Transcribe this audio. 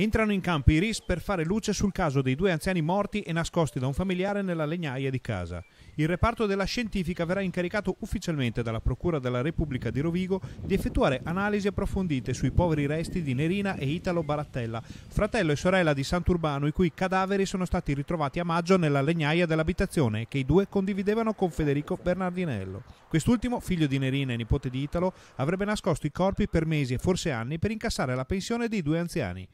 Entrano in campo i RIS per fare luce sul caso dei due anziani morti e nascosti da un familiare nella legnaia di casa. Il reparto della scientifica verrà incaricato ufficialmente dalla Procura della Repubblica di Rovigo di effettuare analisi approfondite sui poveri resti di Nerina e Italo Barattella, fratello e sorella di Sant'Urbano i cui cadaveri sono stati ritrovati a maggio nella legnaia dell'abitazione che i due condividevano con Federico Bernardinello. Quest'ultimo, figlio di Nerina e nipote di Italo, avrebbe nascosto i corpi per mesi e forse anni per incassare la pensione dei due anziani.